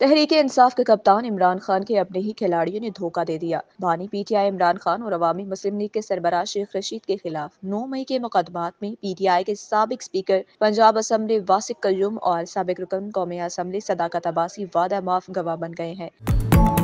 तहरीक इंसाफ के कप्तान इमरान खान के अपने ही खिलाड़ियों ने धोखा दे दिया बानी पीटीआई इमरान खान और अवामी मुस्लिम लीग के सरबराह शेख रशीद के खिलाफ 9 मई के मुकदमात में पीटीआई के सबक स्पीकर पंजाब असम्बली वासिक कयूम और सबक रुकन कौमी असम्बली सदाकत अबासी वादा माफ गवाह बन गए हैं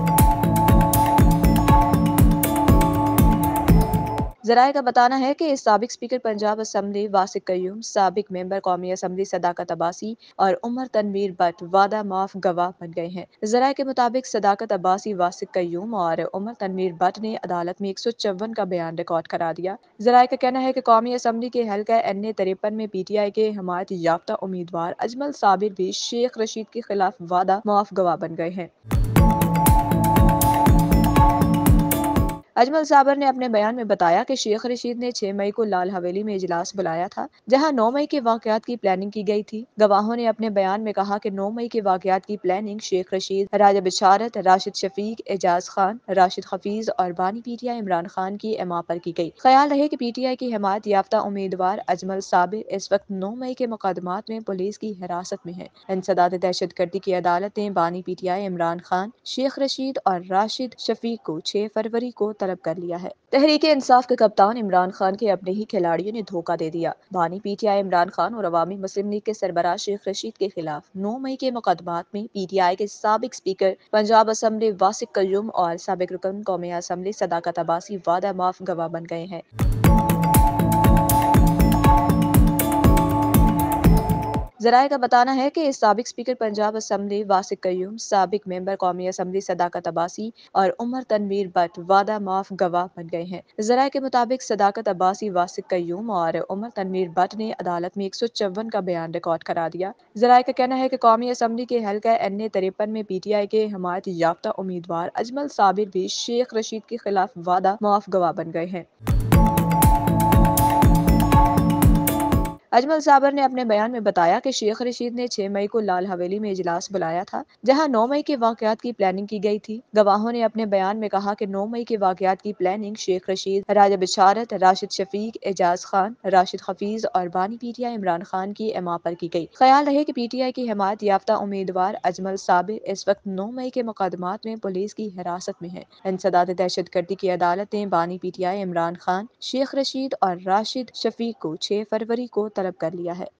जराये का बताना है कि सबक स्पीकर पंजाब असम्बली वासिक क्यूम सबक मेंबर कौमी असम्बली सदाकत अब्बासी और उमर तनवीर भट्ट वादा माफ गवाह बन गए हैं जराये के मुताबिक सदाकत अब्बासी वासिक क्यूम और उमर तनवीर भट्ट ने अदालत में एक सौ चौवन का बयान रिकॉर्ड करा दिया जराये का कहना है की कौमी असम्बली के हल्का एन ए तिरपन में पी टी आई के हमायत याफ्ता उम्मीदवार अजमल साबिर भी शेख रशीद के खिलाफ वादा माफ गवाह बन गए हैं अजमल साबर ने अपने बयान में बताया कि शेख रशीद ने 6 मई को लाल हवेली में इजलास बुलाया था जहाँ नौ मई के वाकयात की प्लानिंग की गई थी गवाहों ने अपने बयान में कहा की नौ मई के वाकयात की प्लानिंग शेख रशीद राजा बिशारत राशिद शफीक एजाज खान राशिद हफीज और बानी पीटीआई इमरान खान की एमा पर की गई ख्याल रहे की पीटीआई की हमायत याफ्ता उम्मीदवार अजमल साबिर इस वक्त नौ मई के मुकदमा में पुलिस की हिरासत में है इंसदात दहशत गर्दी की अदालत ने बानी पीटीआई इमरान खान शेख रशीद और राशिद शफीक को छह फरवरी को तलब कर लिया है तहरीक इंसाफ के कप्तान इमरान खान के अपने ही खिलाड़ियों ने धोखा दे दिया बानी पीटीआई इमरान खान और अवामी मुस्लिम लीग के सरबराह शेख रशीद के खिलाफ नौ मई के मुकदमा में पीटीआई के सबक स्पीकर पंजाब असम्बली वासिक कयूम और सबक रुकन कौमी असम्बली सदाकत अबासी वादा माफ गवाह बन गए हैं जराये का बताना है की सबक स्पीकर पंजाब असम्बली वासिक क्यूम सबक मेम्बर कौमी असम्बली सदाकत अब्बासी और उमर तनवीर भट्ट वादा माफ गवाह बन गए हैं जराये के मुताबिक सदाकत अब्बासी वासिक क्यूम और उमर तनवीर भट्ट ने अदालत में एक सौ चौवन का बयान रिकॉर्ड करा दिया जराये का कहना है की कौमी असम्बली के हल्का एन ए तिरपन में पी टी आई के हमायत याफ्ता उम्मीदवार अजमल साबिर भी शेख रशीद के खिलाफ वादा माफ गवाह बन गए हैं अजमल साबर ने अपने बयान में बताया कि शेख रशीद ने छह मई को लाल हवेली में इजलास बुलाया था जहाँ नौ मई के वाकत की प्लानिंग की गई थी गवाहों ने अपने बयान में कहा की नौ मई के वाकत की प्लानिंग शेख रशीद राजा बिशारत राशिद शफीक एजाज खान राशिद हफीज और बानी पीटीआई इमरान खान की एमा पर की गई ख्याल रहे की पीटीआई की हिमात याफ्ता उम्मीदवार अजमल साबिर इस वक्त नौ मई के मुकदमात में पुलिस की हिरासत में है इंसदात दहशत गर्दी की अदालत ने बानी पीटीआई इमरान खान शेख रशीद और राशिद शफीक को छह फरवरी को सड़प कर लिया है